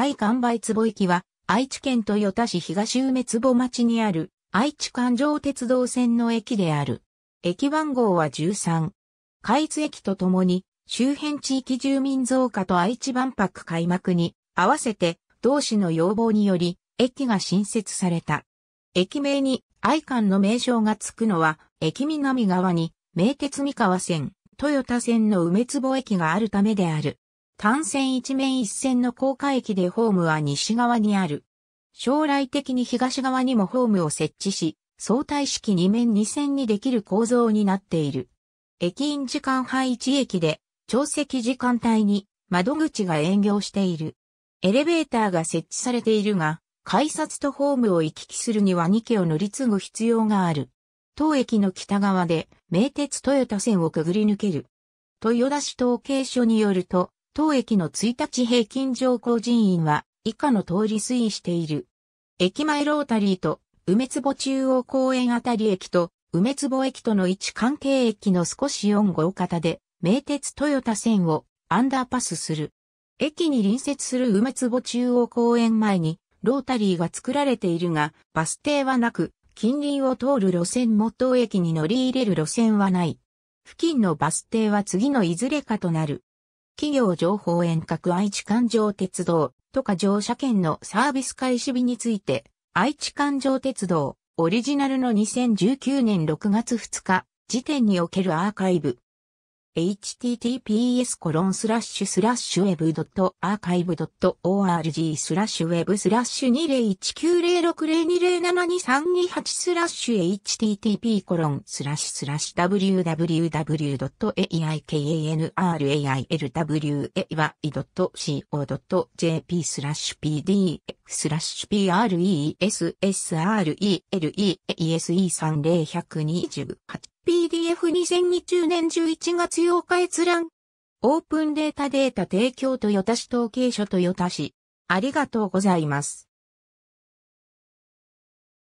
愛観梅坪駅は、愛知県豊田市東梅坪町にある、愛知環状鉄道線の駅である。駅番号は13。海津駅とともに、周辺地域住民増加と愛知万博開幕に、合わせて、同市の要望により、駅が新設された。駅名に愛観の名称が付くのは、駅南側に、名鉄三河線、豊田線の梅坪駅があるためである。単線一面一線の高架駅でホームは西側にある。将来的に東側にもホームを設置し、相対式二面二線にできる構造になっている。駅員時間配置駅で、長席時間帯に窓口が営業している。エレベーターが設置されているが、改札とホームを行き来するには2機を乗り継ぐ必要がある。当駅の北側で名鉄豊田線をくぐり抜ける。豊田市統計所によると、当駅の1日平均乗降人員は以下の通り推移している。駅前ロータリーと梅坪中央公園あたり駅と梅坪駅との位置関係駅の少し4号型で名鉄豊田線をアンダーパスする。駅に隣接する梅坪中央公園前にロータリーが作られているがバス停はなく近隣を通る路線も当駅に乗り入れる路線はない。付近のバス停は次のいずれかとなる。企業情報遠隔愛知環状鉄道、とか乗車券のサービス開始日について、愛知環状鉄道、オリジナルの2019年6月2日時点におけるアーカイブ、https web.archive.org web スラ20190602072328 http www.aikanrailway.co.jp pd スラッシュ pressrelese302028 PDF2020 年11月8日閲覧。オープンデータデータ提供豊田市統計所豊田市。ありがとうございます。